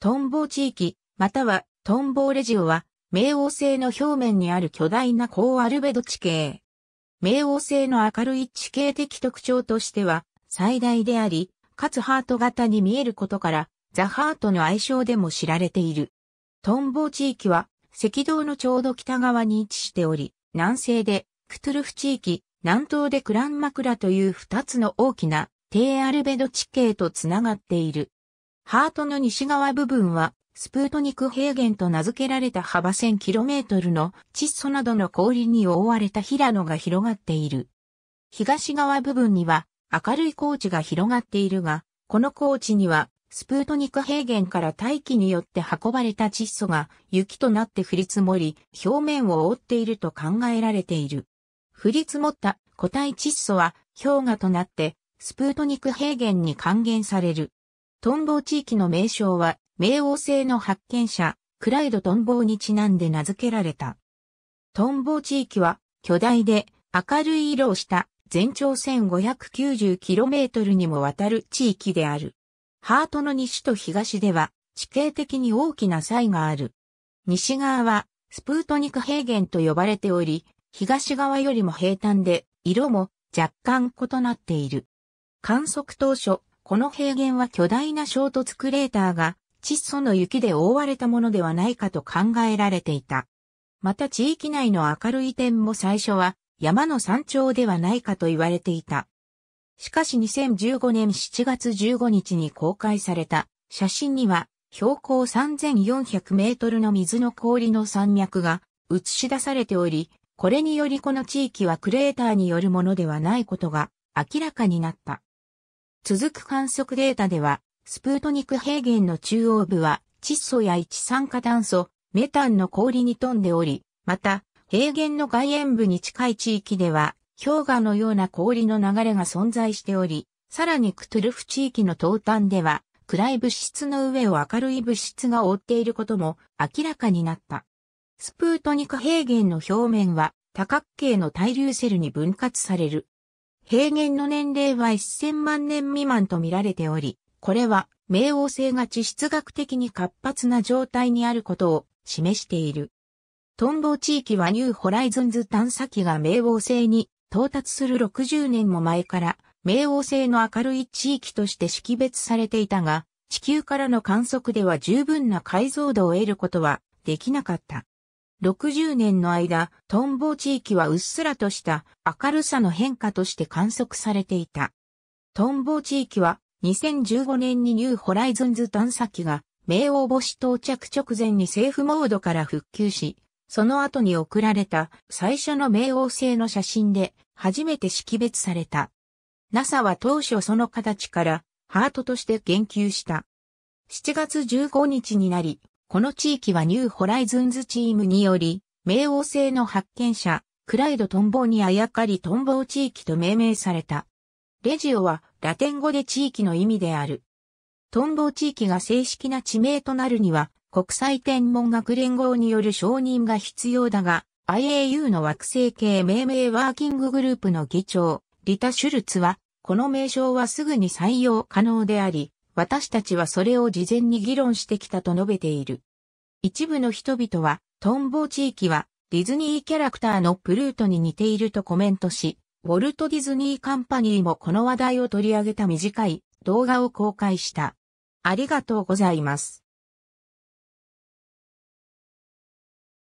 トンボー地域、またはトンボーレジオは、冥王星の表面にある巨大な高アルベド地形。冥王星の明るい地形的特徴としては、最大であり、かつハート型に見えることから、ザ・ハートの愛称でも知られている。トンボー地域は、赤道のちょうど北側に位置しており、南西でクトゥルフ地域、南東でクランマクラという二つの大きな低アルベド地形とつながっている。ハートの西側部分は、スプートニク平原と名付けられた幅 1000km の窒素などの氷に覆われた平野が広がっている。東側部分には明るい高地が広がっているが、この高地にはスプートニク平原から大気によって運ばれた窒素が雪となって降り積もり、表面を覆っていると考えられている。降り積もった固体窒素は氷河となってスプートニク平原に還元される。トンボー地域の名称は、冥王星の発見者、クライド・トンボーにちなんで名付けられた。トンボー地域は、巨大で明るい色をした全長 1590km にもわたる地域である。ハートの西と東では、地形的に大きな差異がある。西側は、スプートニク平原と呼ばれており、東側よりも平坦で、色も若干異なっている。観測当初、この平原は巨大な衝突クレーターが窒素の雪で覆われたものではないかと考えられていた。また地域内の明るい点も最初は山の山頂ではないかと言われていた。しかし2015年7月15日に公開された写真には標高3400メートルの水の氷の山脈が映し出されており、これによりこの地域はクレーターによるものではないことが明らかになった。続く観測データでは、スプートニク平原の中央部は窒素や一酸化炭素、メタンの氷に富んでおり、また、平原の外縁部に近い地域では、氷河のような氷の流れが存在しており、さらにクトゥルフ地域の東端では、暗い物質の上を明るい物質が覆っていることも明らかになった。スプートニク平原の表面は多角形の対流セルに分割される。平原の年齢は1000万年未満と見られており、これは冥王星が地質学的に活発な状態にあることを示している。トンボ地域はニューホライズンズ探査機が冥王星に到達する60年も前から冥王星の明るい地域として識別されていたが、地球からの観測では十分な解像度を得ることはできなかった。60年の間、トンボ地域はうっすらとした明るさの変化として観測されていた。トンボ地域は2015年にニューホライズンズ探査機が冥王星到着直前にセーフモードから復旧し、その後に送られた最初の冥王星の写真で初めて識別された。NASA は当初その形からハートとして言及した。7月15日になり、この地域はニューホライズンズチームにより、冥王星の発見者、クライド・トンボーにあやかりトンボー地域と命名された。レジオはラテン語で地域の意味である。トンボー地域が正式な地名となるには、国際天文学連合による承認が必要だが、IAU の惑星系命名ワーキンググループの議長、リタ・シュルツは、この名称はすぐに採用可能であり、私たちはそれを事前に議論してきたと述べている。一部の人々は、トンボ地域はディズニーキャラクターのプルートに似ているとコメントし、ウォルト・ディズニー・カンパニーもこの話題を取り上げた短い動画を公開した。ありがとうございます。